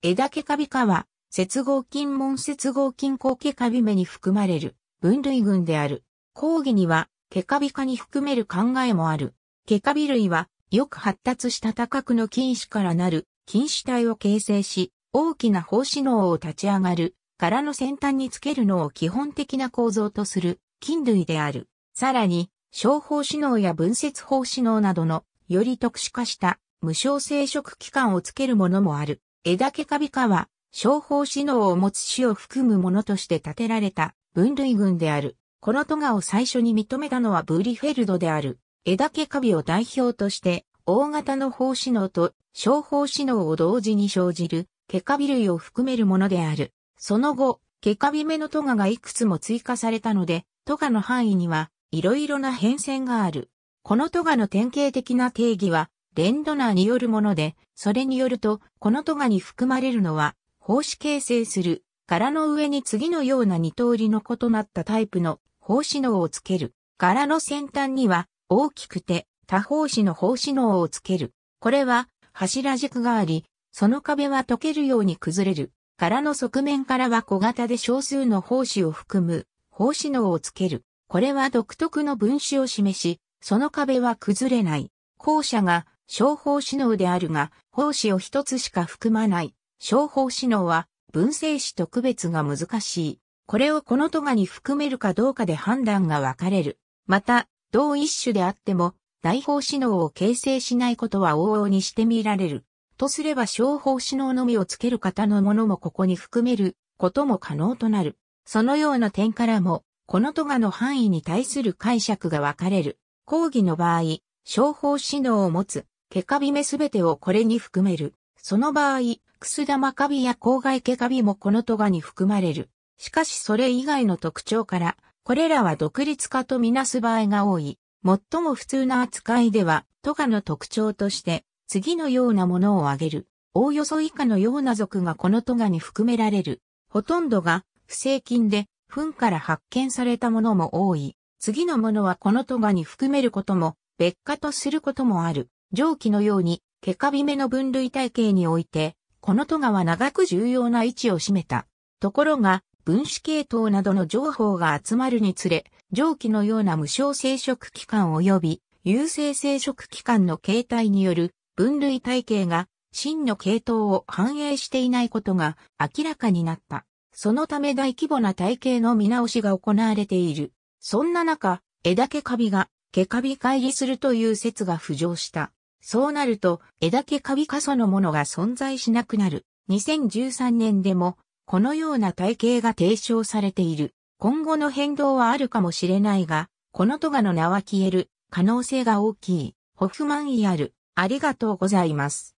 枝毛カビ科は、接合菌門接合菌後毛カビ目に含まれる分類群である。講義には、毛カビ科に含める考えもある。毛カビ類は、よく発達した多角の菌糸からなる菌糸体を形成し、大きな胞子脳を立ち上がる、殻の先端につけるのを基本的な構造とする菌類である。さらに、小胞子脳や分節胞子脳などの、より特殊化した無償生殖器官をつけるものもある。枝毛カビ科は、商法指能を持つ種を含むものとして建てられた分類群である。この都がを最初に認めたのはブーリフェルドである。枝毛カビを代表として、大型の胞子能と小胞子能を同時に生じる、毛カビ類を含めるものである。その後、毛カビ目のトガがいくつも追加されたので、トガの範囲には、いろいろな変遷がある。このトガの典型的な定義は、レンドナーによるもので、それによると、このトガに含まれるのは、胞子形成する、柄の上に次のような二通りの異なったタイプの胞子脳をつける。柄の先端には、大きくて、多胞子の胞子脳をつける。これは、柱軸があり、その壁は溶けるように崩れる。柄の側面からは小型で少数の胞子を含む、胞子脳をつける。これは独特の分子を示し、その壁は崩れない。後者が商法指能であるが、法師を一つしか含まない。商法指能は、文政史と区別が難しい。これをこの都がに含めるかどうかで判断が分かれる。また、同一種であっても、大法指能を形成しないことは往々にして見られる。とすれば商法指能のみをつける方のものもここに含めることも可能となる。そのような点からも、この都がの範囲に対する解釈が分かれる。講義の場合、商法指能を持つ毛カビ目すべてをこれに含める。その場合、くす玉カビや郊外毛カビもこのトガに含まれる。しかしそれ以外の特徴から、これらは独立化とみなす場合が多い。最も普通な扱いでは、トガの特徴として、次のようなものを挙げる。おおよそ以下のような属がこのトガに含められる。ほとんどが、不正菌で、糞から発見されたものも多い。次のものはこのトガに含めることも、別化とすることもある。上記のように、ケカビメの分類体系において、この都がは長く重要な位置を占めた。ところが、分子系統などの情報が集まるにつれ、上記のような無償生殖期間及び有性生殖期間の形態による分類体系が真の系統を反映していないことが明らかになった。そのため大規模な体系の見直しが行われている。そんな中、枝毛カビが毛カビ乖離するという説が浮上した。そうなると、枝毛カビ過疎のものが存在しなくなる。2013年でも、このような体系が提唱されている。今後の変動はあるかもしれないが、このトガの名は消える可能性が大きい。ホフマンイアル、ありがとうございます。